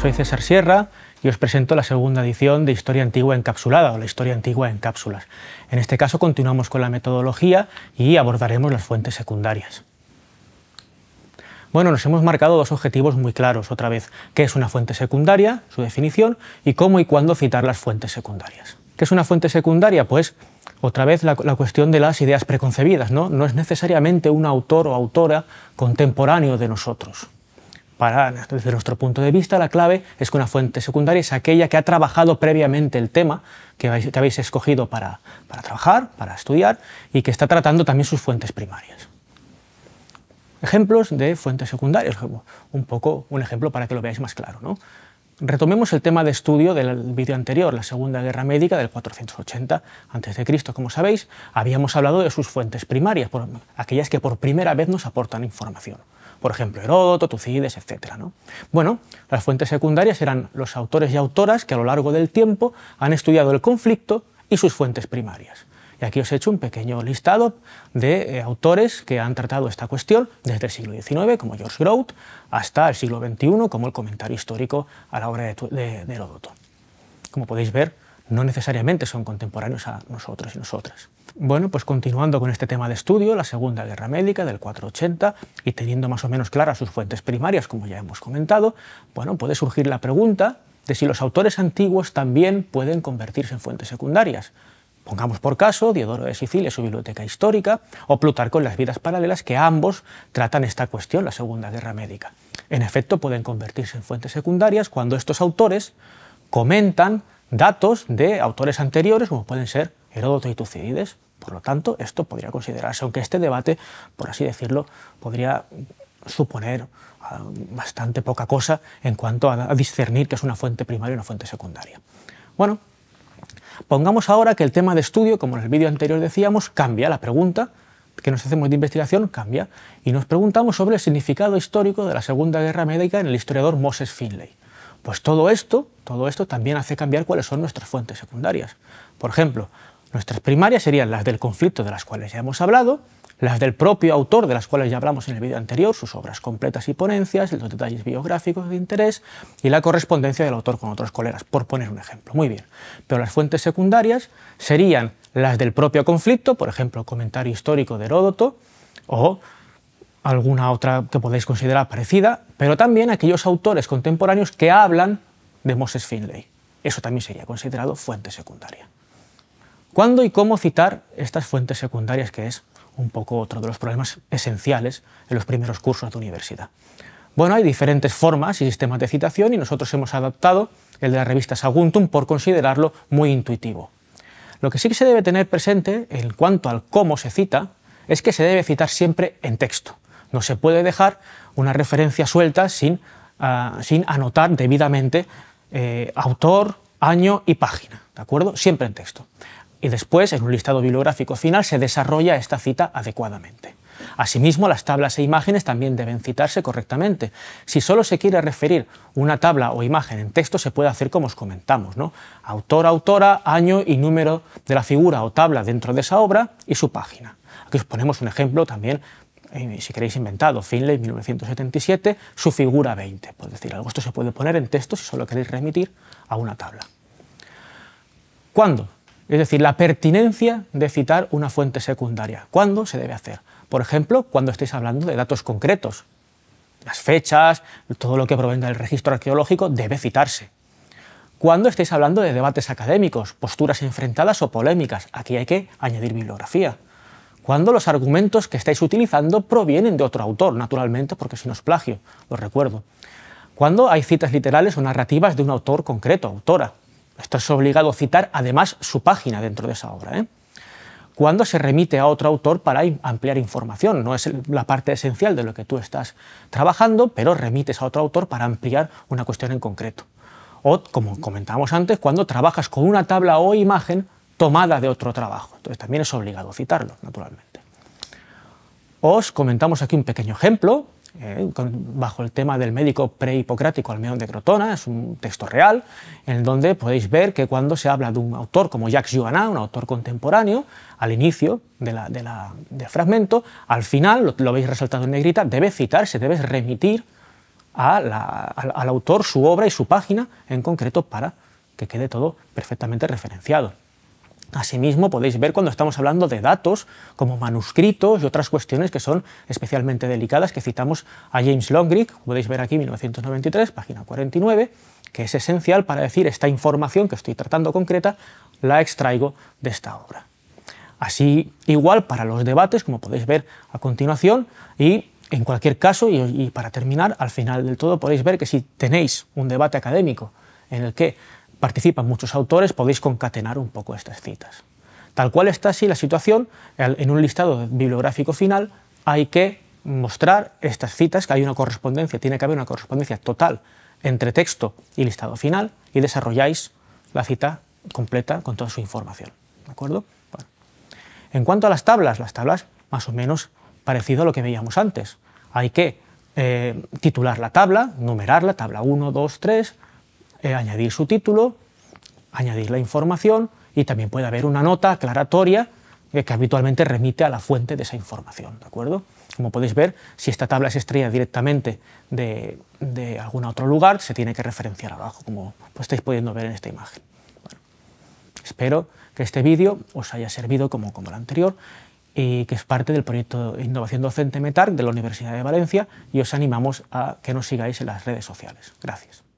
Soy César Sierra y os presento la segunda edición de Historia Antigua Encapsulada o la Historia Antigua en Cápsulas. En este caso continuamos con la metodología y abordaremos las fuentes secundarias. Bueno, nos hemos marcado dos objetivos muy claros otra vez, qué es una fuente secundaria, su definición, y cómo y cuándo citar las fuentes secundarias. ¿Qué es una fuente secundaria? Pues otra vez la, la, cuestión de las ideas preconcebidas, ¿no? No es necesariamente un autor o autora contemporáneo de nosotros desde nuestro punto de vista, la clave es que una fuente secundaria es aquella que ha trabajado previamente el tema que habéis, escogido para, trabajar, para estudiar, y que está tratando también sus fuentes primarias. Ejemplos de fuentes secundarias, un poco un ejemplo para que lo veáis más claro. Retomemos el tema de estudio del vídeo anterior, la Segunda Guerra Médica del 480 a.C. Como sabéis, habíamos hablado de sus fuentes primarias, aquellas que por primera vez nos aportan información por ejemplo Heródoto, Tucídides, etc. Bueno, las fuentes secundarias eran los autores y autoras que a lo largo del tiempo han estudiado el conflicto y sus fuentes primarias. Y aquí os he hecho un pequeño listado de eh, autores que han tratado esta cuestión desde el siglo XIX, como George Grout, hasta el siglo XXI, como el comentario histórico a la obra de Heródoto. Como podéis ver, no necesariamente son contemporáneos a nosotros y nosotras. Bueno, pues continuando con este tema de estudio, la Segunda Guerra Médica del 480 y teniendo más o menos claras sus fuentes primarias, como ya hemos comentado, bueno, puede surgir la pregunta de si los autores antiguos también pueden convertirse en fuentes secundarias. Pongamos por caso Diodoro de Sicilia, su biblioteca histórica, o Plutarco en las vidas paralelas, que ambos tratan esta cuestión, la Segunda Guerra Médica. En efecto, pueden convertirse en fuentes secundarias cuando estos autores comentan datos de autores anteriores, como pueden ser Heródoto y Tucídides. Por lo tanto, esto podría considerarse, aunque este debate, por así decirlo, podría suponer ah, bastante poca cosa en cuanto a discernir que es una fuente primaria y una fuente secundaria. Bueno, pongamos ahora que el tema de estudio, como en el vídeo anterior decíamos, cambia la pregunta que nos hacemos de investigación cambia y nos preguntamos sobre el significado histórico de la Segunda Guerra Médica en el historiador Moses Finley. Pues todo esto, todo esto también hace cambiar cuáles son nuestras fuentes secundarias. Por ejemplo, nuestras primarias serían las del conflicto de las cuales ya hemos hablado, las del propio autor de las cuales ya hablamos en el vídeo anterior, sus obras completas y ponencias, los detalles biográficos de interés y la correspondencia del autor con otros colegas, por poner un ejemplo. Muy bien. Pero las fuentes secundarias serían las del propio conflicto, por ejemplo, comentario histórico de Heródoto o alguna otra que podéis considerar parecida, pero también aquellos autores contemporáneos que hablan de Moses Finlay. Eso también sería considerado fuente secundaria. ¿Cuándo y cómo citar estas fuentes secundarias, que es un poco otro de los problemas esenciales en los primeros cursos de universidad? Bueno, hay diferentes formas y sistemas de citación y nosotros hemos adaptado el de la revista Saguntum por considerarlo muy intuitivo. Lo que sí que se debe tener presente en cuanto al cómo se cita es que se debe citar siempre en texto. No se puede dejar una referencia suelta sin, ah, sin anotar debidamente eh, autor, año y página, ¿de acuerdo? Siempre en texto. Y después, en un listado bibliográfico final, se desarrolla esta cita adecuadamente. Asimismo, las tablas e imágenes también deben citarse correctamente. Si solo se quiere referir una tabla o imagen en texto, se puede hacer como os comentamos, ¿no? Autor, autora, año y número de la figura o tabla dentro de esa obra y su página. Aquí os ponemos un ejemplo también eh, si queréis inventado, Finlay 1977, su figura 20, decir algo. Esto se puede poner en texto si solo queréis remitir a una tabla. ¿Cuándo? Es decir, la pertinencia de citar una fuente secundaria. ¿Cuándo se debe hacer? Por ejemplo, cuando estéis hablando de datos concretos. Las fechas, todo lo que provenga del registro arqueológico debe citarse. Cuando estéis hablando de debates académicos, posturas enfrentadas o polémicas, aquí hay que añadir bibliografía cuando los argumentos que estáis utilizando provienen de otro autor, naturalmente, porque si no es plagio, lo recuerdo. Cuando hay citas literales o narrativas de un autor concreto, autora. estás obligado a citar además su página dentro de esa obra. ¿eh? Cuando se remite a otro autor para ampliar información, no es la parte esencial de lo que tú estás trabajando, pero remites a otro autor para ampliar una cuestión en concreto. O, como comentábamos antes, cuando trabajas con una tabla o imagen tomada de otro trabajo. Entonces también es obligado citarlo, naturalmente. Os comentamos aquí un pequeño ejemplo, eh, bajo el tema del médico prehipocrático Almeón de Crotona, es un texto real, en donde podéis ver que cuando se habla de un autor como Jacques Joannin, un autor contemporáneo, al inicio del fragmento, al final, lo, veis resaltado en negrita, debe citarse, debe remitir al autor su obra y su página en concreto para que quede todo perfectamente referenciado. Asimismo, podéis ver cuando estamos hablando de datos como manuscritos y otras cuestiones que son especialmente delicadas, que citamos a James Longrick, podéis ver aquí 1993, página 49, que es esencial para decir esta información que estoy tratando concreta, la extraigo de esta obra. Así igual para los debates, como podéis ver a continuación, y en cualquier caso, y, y para terminar, al final del todo podéis ver que si tenéis un debate académico en el que participan muchos autores, podéis concatenar un poco estas citas. Tal cual está así la situación, en un listado bibliográfico final hay que mostrar estas citas, que hay una correspondencia, tiene que haber una correspondencia total entre texto y listado final, y desarrolláis la cita completa con toda su información. acuerdo? En cuanto a las tablas, las tablas más o menos parecido a lo que veíamos antes. Hay que eh, titular la tabla, numerarla, tabla 1, 2, 3, eh, añadir su título, añadir la información y también puede haber una nota aclaratoria eh, que habitualmente remite a la fuente de esa información, ¿de acuerdo? Como podéis ver, si esta tabla se extrae directamente de, algún otro lugar, se tiene que referenciar abajo, como pues, estáis pudiendo ver en esta imagen. espero que este vídeo os haya servido como, como el anterior y que es parte del proyecto Innovación Docente Metar de la Universidad de Valencia y os animamos a que nos sigáis en las redes sociales. Gracias.